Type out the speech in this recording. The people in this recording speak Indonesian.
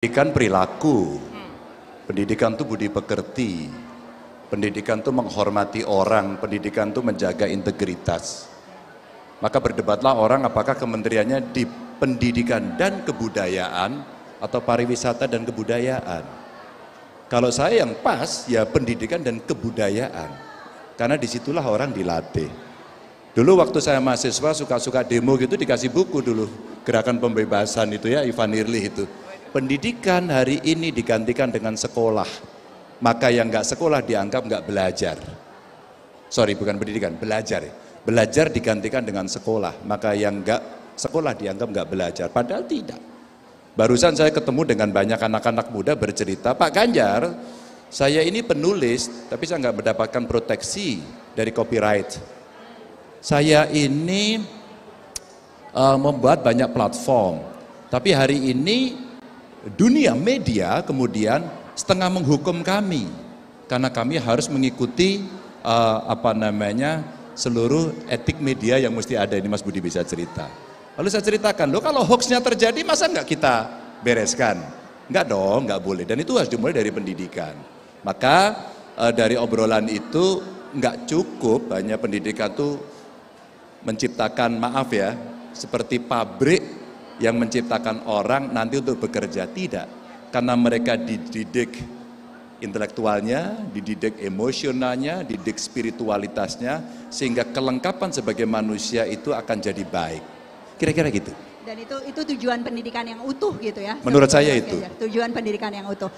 Pendidikan perilaku, pendidikan itu budi pekerti, pendidikan itu menghormati orang, pendidikan itu menjaga integritas. Maka berdebatlah orang apakah kementeriannya di pendidikan dan kebudayaan atau pariwisata dan kebudayaan. Kalau saya yang pas ya pendidikan dan kebudayaan, karena disitulah orang dilatih. Dulu waktu saya mahasiswa suka-suka demo gitu dikasih buku dulu, gerakan pembebasan itu ya Ivan Irli itu pendidikan hari ini digantikan dengan sekolah. Maka yang nggak sekolah dianggap nggak belajar. Sorry, bukan pendidikan, belajar. Ya. Belajar digantikan dengan sekolah. Maka yang nggak sekolah dianggap nggak belajar. Padahal tidak. Barusan saya ketemu dengan banyak anak-anak muda bercerita, Pak Ganjar, saya ini penulis, tapi saya nggak mendapatkan proteksi dari copyright. Saya ini uh, membuat banyak platform, tapi hari ini dunia media kemudian setengah menghukum kami karena kami harus mengikuti uh, apa namanya seluruh etik media yang mesti ada ini Mas Budi bisa cerita. Lalu saya ceritakan, loh kalau hoaxnya terjadi masa nggak kita bereskan? Nggak dong, nggak boleh. Dan itu harus dimulai dari pendidikan. Maka uh, dari obrolan itu nggak cukup hanya pendidikan tuh menciptakan maaf ya seperti pabrik yang menciptakan orang nanti untuk bekerja. Tidak. Karena mereka dididik intelektualnya, dididik emosionalnya, dididik spiritualitasnya, sehingga kelengkapan sebagai manusia itu akan jadi baik. Kira-kira gitu. Dan itu itu tujuan pendidikan yang utuh gitu ya? Menurut saya itu. Ya, tujuan pendidikan yang utuh.